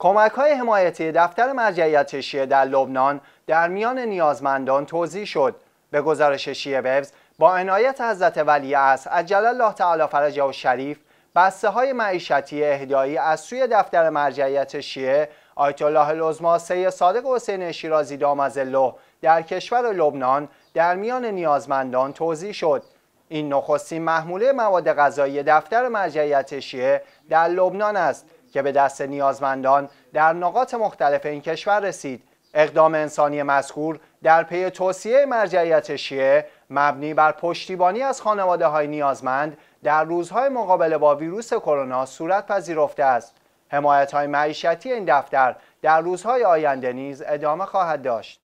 کمک های حمایتی دفتر مرجعیت شیعه در لبنان در میان نیازمندان توضیح شد به گزارش شیعه وبز با عنایت حضرت ولی از عجل الله تعالی فرجه و شریف بسته های معیشتی اهدایی از سوی دفتر مرجعیت شیعه آیت الله العظما صادق حسین شیرازی دامزلو در کشور لبنان در میان نیازمندان توضیح شد این نخستین محموله مواد غذایی دفتر مرجعیت شیعه در لبنان است که به دست نیازمندان در نقاط مختلف این کشور رسید اقدام انسانی مذکور در پی توصیه مرجعیت شیعه مبنی بر پشتیبانی از خانواده های نیازمند در روزهای مقابله با ویروس کرونا صورت پذیرفته است حمایت های معیشتی این دفتر در روزهای آینده نیز ادامه خواهد داشت